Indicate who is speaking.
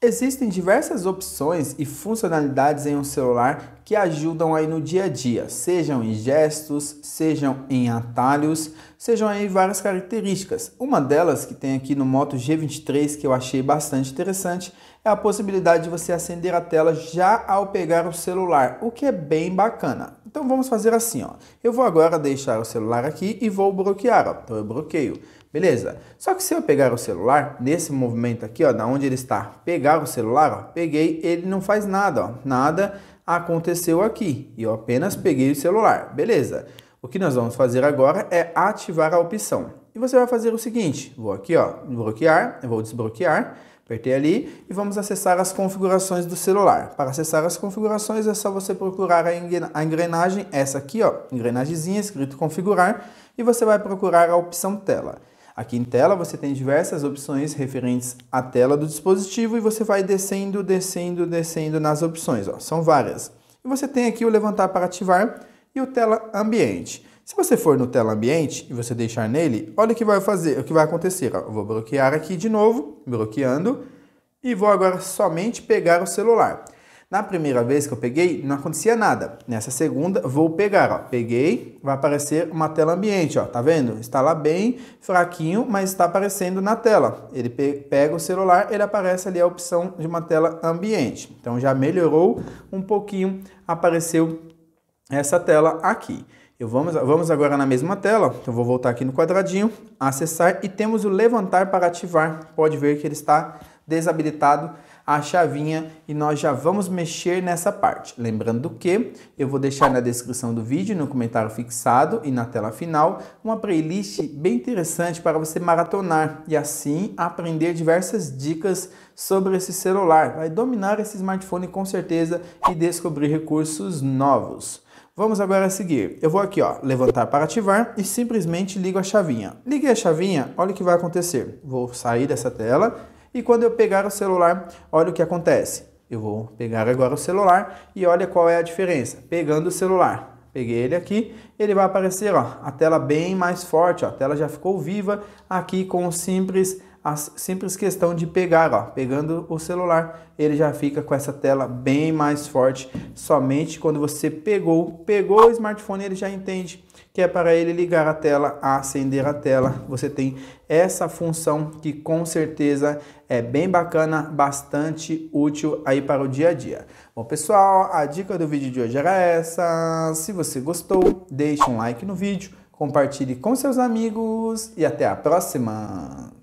Speaker 1: Existem diversas opções e funcionalidades em um celular que ajudam aí no dia a dia, sejam em gestos, sejam em atalhos, sejam aí várias características. Uma delas que tem aqui no Moto G23 que eu achei bastante interessante é a possibilidade de você acender a tela já ao pegar o celular, o que é bem bacana. Então vamos fazer assim, ó. Eu vou agora deixar o celular aqui e vou bloquear, ó. Então eu bloqueio. Beleza? Só que se eu pegar o celular, nesse movimento aqui, ó, da onde ele está, pegar o celular, ó, peguei, ele não faz nada, ó. Nada aconteceu aqui. E eu apenas peguei o celular. Beleza? O que nós vamos fazer agora é ativar a opção. E você vai fazer o seguinte, vou aqui, ó, bloquear, eu vou desbloquear. Apertei ali e vamos acessar as configurações do celular. Para acessar as configurações é só você procurar a engrenagem, essa aqui, ó, engrenagemzinha escrito configurar, e você vai procurar a opção tela. Aqui em tela você tem diversas opções referentes à tela do dispositivo e você vai descendo, descendo, descendo nas opções, ó, são várias. E você tem aqui o levantar para ativar e o tela ambiente. Se você for no tela ambiente e você deixar nele, olha o que vai fazer, o que vai acontecer. Eu vou bloquear aqui de novo, bloqueando, e vou agora somente pegar o celular. Na primeira vez que eu peguei, não acontecia nada. Nessa segunda, vou pegar, ó. Peguei, vai aparecer uma tela ambiente, ó. Tá vendo? Está lá bem fraquinho, mas está aparecendo na tela. Ele pe pega o celular, ele aparece ali a opção de uma tela ambiente. Então já melhorou um pouquinho, apareceu essa tela aqui. Eu vamos, vamos agora na mesma tela, então vou voltar aqui no quadradinho, acessar e temos o levantar para ativar. Pode ver que ele está desabilitado a chavinha e nós já vamos mexer nessa parte. Lembrando que eu vou deixar na descrição do vídeo, no comentário fixado e na tela final, uma playlist bem interessante para você maratonar e assim aprender diversas dicas sobre esse celular. Vai dominar esse smartphone com certeza e descobrir recursos novos. Vamos agora seguir. Eu vou aqui, ó, levantar para ativar e simplesmente ligo a chavinha. Liguei a chavinha, olha o que vai acontecer. Vou sair dessa tela e quando eu pegar o celular, olha o que acontece. Eu vou pegar agora o celular e olha qual é a diferença. Pegando o celular, peguei ele aqui, ele vai aparecer ó, a tela bem mais forte, ó, a tela já ficou viva aqui com o simples a simples questão de pegar, ó, pegando o celular, ele já fica com essa tela bem mais forte. Somente quando você pegou, pegou o smartphone, ele já entende que é para ele ligar a tela, acender a tela. Você tem essa função que com certeza é bem bacana, bastante útil aí para o dia a dia. Bom, pessoal, a dica do vídeo de hoje era essa. Se você gostou, deixe um like no vídeo, compartilhe com seus amigos e até a próxima.